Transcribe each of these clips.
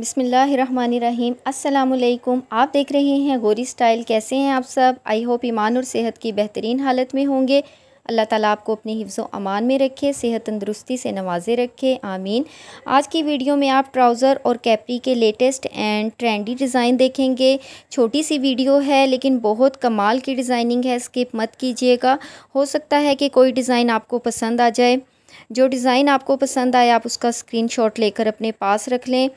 बिसमीम् अल्लाम आप देख रहे हैं गोरी स्टाइल कैसे हैं आप सब आई होप ईमान और सेहत की बेहतरीन हालत में होंगे अल्लाह ताला आपको अपने हिफ्ज़ अमान में रखे सेहत तंदरुस्ती से नवाजे रखे आमीन आज की वीडियो में आप ट्राउज़र और कैपरी के लेटेस्ट एंड ट्रेंडी डिज़ाइन देखेंगे छोटी सी वीडियो है लेकिन बहुत कमाल की डिज़ाइनिंग है स्किप मत कीजिएगा हो सकता है कि कोई डिज़ाइन आपको पसंद आ जाए जो डिज़ाइन आपको पसंद आए आप उसका स्क्रीनशॉट लेकर अपने पास रख लें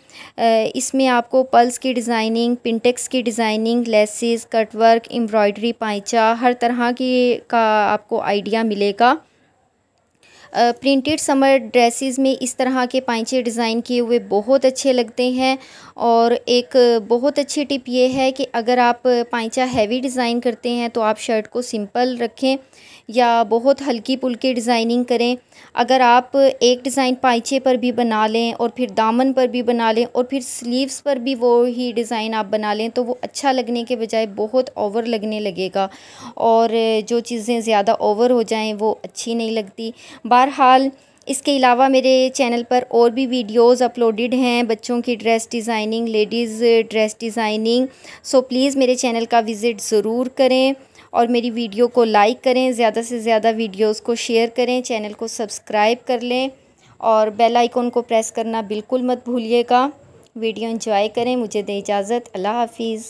इसमें आपको पल्स की डिज़ाइनिंग पिंटेक्स की डिज़ाइनिंग लेसिस कटवर्क एम्ब्रॉयडरी पाइचा हर तरह की का आपको आइडिया मिलेगा प्रिंटेड समर ड्रेसेस में इस तरह के पाइचे डिज़ाइन किए हुए बहुत अच्छे लगते हैं और एक बहुत अच्छी टिप ये है कि अगर आप पाइचा हैवी डिज़ाइन करते हैं तो आप शर्ट को सिंपल रखें या बहुत हल्की पुल्की डिज़ाइनिंग करें अगर आप एक डिज़ाइन पाइचे पर भी बना लें और फिर दामन पर भी बना लें और फिर स्लीव्स पर भी वो ही डिज़ाइन आप बना लें तो वो अच्छा लगने के बजाय बहुत ओवर लगने लगेगा और जो चीज़ें ज़्यादा ओवर हो जाएं वो अच्छी नहीं लगती बहरहाल इसके अलावा मेरे चैनल पर और भी वीडियोस अपलोडेड हैं बच्चों की dress designing ladies dress designing so please मेरे चैनल का विज़िट ज़रूर करें और मेरी वीडियो को लाइक करें ज़्यादा से ज़्यादा वीडियोस को शेयर करें चैनल को सब्सक्राइब कर लें और बेल आइकॉन को प्रेस करना बिल्कुल मत भूलिएगा वीडियो इंजॉय करें मुझे दें इजाज़त अल्लाह हाफिज़